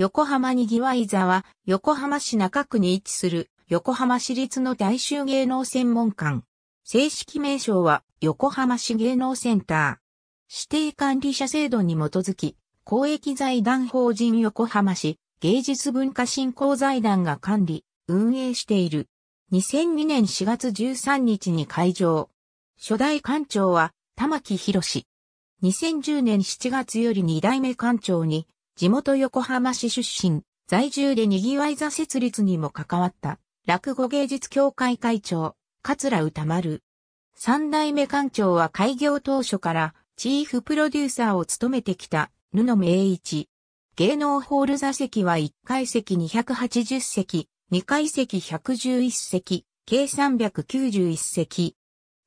横浜にぎわい座は、横浜市中区に位置する、横浜市立の大衆芸能専門館。正式名称は、横浜市芸能センター。指定管理者制度に基づき、公益財団法人横浜市芸術文化振興財団が管理、運営している。2002年4月13日に開場。初代館長は、玉木博士。2010年7月より2代目館長に地元横浜市出身、在住で賑わい座設立にも関わった、落語芸術協会会長、桂歌丸。三代目館長は開業当初からチーフプロデューサーを務めてきた布明一。芸能ホール座席は1階席280席、2階席111席、計391席。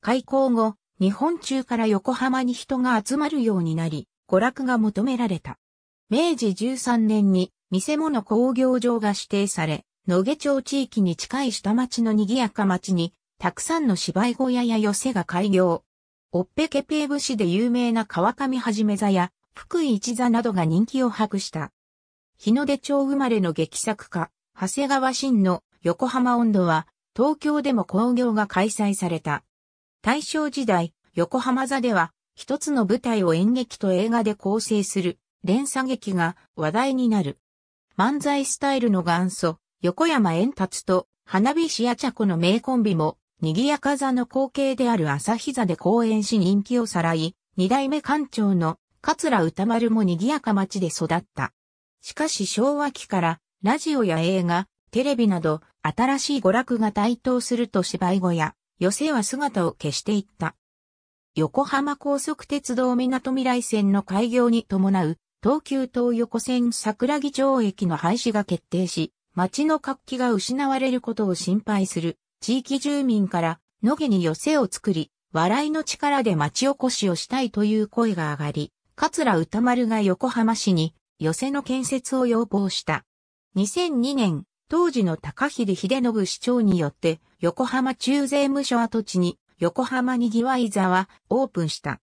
開校後、日本中から横浜に人が集まるようになり、娯楽が求められた。明治13年に見せ物工業場が指定され、野毛町地域に近い下町の賑やか町に、たくさんの芝居小屋や寄せが開業。おっぺけペーブ市で有名な川上はじめ座や福井一座などが人気を博した。日の出町生まれの劇作家、長谷川真の横浜温度は東京でも興行が開催された。大正時代、横浜座では一つの舞台を演劇と映画で構成する連鎖劇が話題になる。漫才スタイルの元祖、横山円達と花火師や茶子の名コンビも、賑やか座の光景である朝膝で公演し人気をさらい、二代目館長の桂歌丸も賑やか町で育った。しかし昭和期からラジオや映画、テレビなど新しい娯楽が台頭すると芝居小や寄席は姿を消していった。横浜高速鉄道港未来線の開業に伴う東急東横線桜木町駅の廃止が決定し、街の活気が失われることを心配する地域住民から野毛に寄せを作り、笑いの力で町おこしをしたいという声が上がり、桂歌丸が横浜市に寄せの建設を要望した。2002年、当時の高秀秀信市長によって横浜中税務署跡地に横浜にぎわい座はオープンした。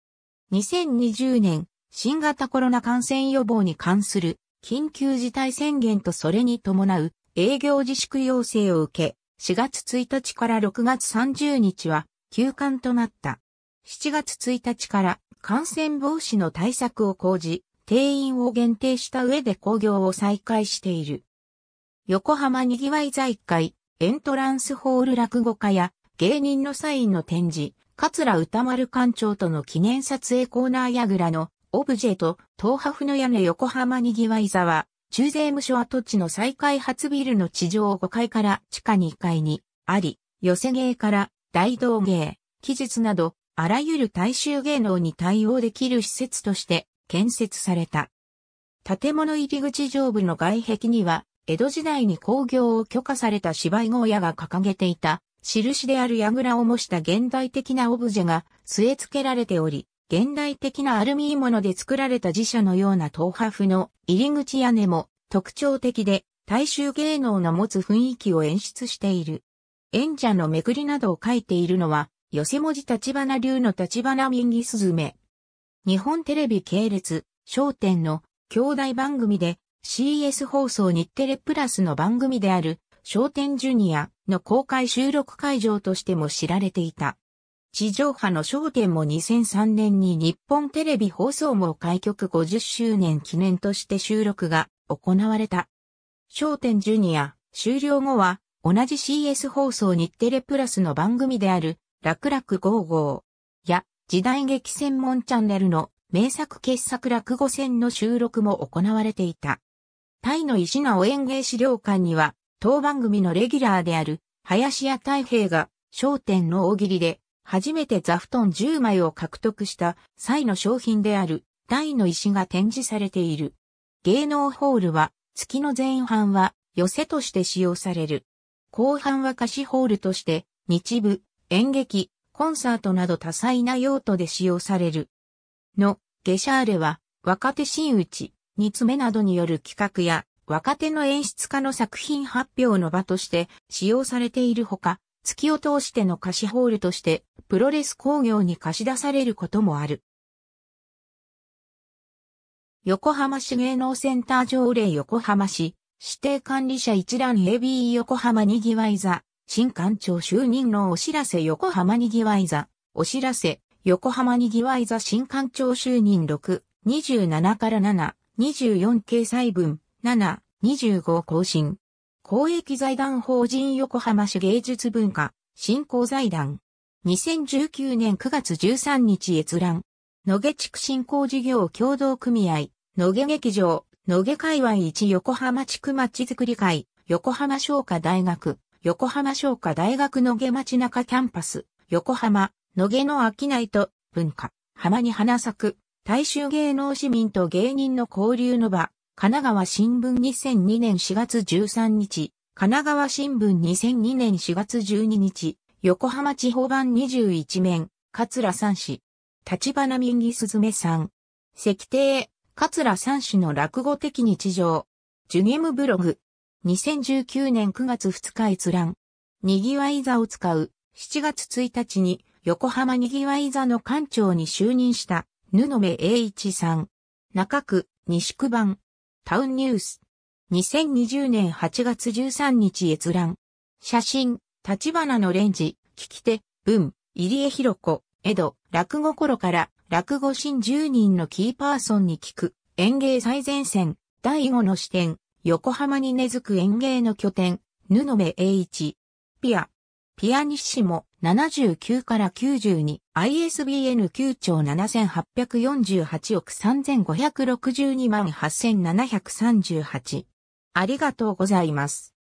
2020年、新型コロナ感染予防に関する緊急事態宣言とそれに伴う営業自粛要請を受け、4月1日から6月30日は休館となった。7月1日から感染防止の対策を講じ、定員を限定した上で工業を再開している。横浜にぎわい財会、エントランスホール落語家や芸人のサインの展示、桂歌丸館長との記念撮影コーナーやぐらのオブジェと東ハの屋根横浜にぎわい沢、中税務所跡地の再開発ビルの地上5階から地下2階にあり、寄せ芸から大道芸、記術など、あらゆる大衆芸能に対応できる施設として建設された。建物入り口上部の外壁には、江戸時代に工業を許可された芝居小屋が掲げていた、印である櫓を模した現代的なオブジェが据え付けられており、現代的なアルミモノで作られた自社のような東波風の入り口屋根も特徴的で大衆芸能の持つ雰囲気を演出している。演者のめくりなどを書いているのは、寄せ文字立花流の立花右すずめ。日本テレビ系列、商店の兄弟番組で CS 放送日テレプラスの番組である商店ジュニアの公開収録会場としても知られていた。地上波の焦点も2003年に日本テレビ放送も開局50周年記念として収録が行われた。焦点ジュニア終了後は同じ CS 放送日テレプラスの番組である楽々55や時代劇専門チャンネルの名作傑作落語戦の収録も行われていた。タイの石直演芸資料館には当番組のレギュラーである林家太平が焦点の大喜利で初めて座布団10枚を獲得した際の商品である台の石が展示されている。芸能ホールは月の前半は寄せとして使用される。後半は貸しホールとして日舞、演劇、コンサートなど多彩な用途で使用される。の、ゲシャーレは若手真打ち、煮詰めなどによる企画や若手の演出家の作品発表の場として使用されているほか、月を通しての貸しホールとして、プロレス工業に貸し出されることもある。横浜市芸能センター条例横浜市、指定管理者一覧 AB 横浜にぎわい座、新館長就任のお知らせ横浜にぎわい座、お知らせ、横浜にぎわい座新館長就任6、27から7、24掲載分、7、25更新。公益財団法人横浜市芸術文化振興財団。2019年9月13日閲覧。野毛地区振興事業協同組合、野毛劇場、野毛界隈一横浜地区まちづくり会、横浜商科大学、横浜商科大学野毛町中キャンパス、横浜、野毛の商いと文化、浜に花咲く、大衆芸能市民と芸人の交流の場、神奈川新聞2002年4月13日、神奈川新聞2002年4月12日、横浜地方版21面、桂三氏、立花右すずめさん、石庭、桂三氏の落語的日常、ジュゲムブログ、2019年9月2日閲覧、にぎわい座を使う、7月1日に、横浜にぎわい座の館長に就任した、布目栄一さん、中区、西区版、タウンニュース。2020年8月13日閲覧。写真、立花のレンジ、聞き手、文、入江博子、江戸、落語頃から、落語新10人のキーパーソンに聞く、演芸最前線、第5の視点、横浜に根付く演芸の拠点、布目英一。ピア、ピアニッシモ、79から92、ISBN 9兆7848億3562万8738。ありがとうございます。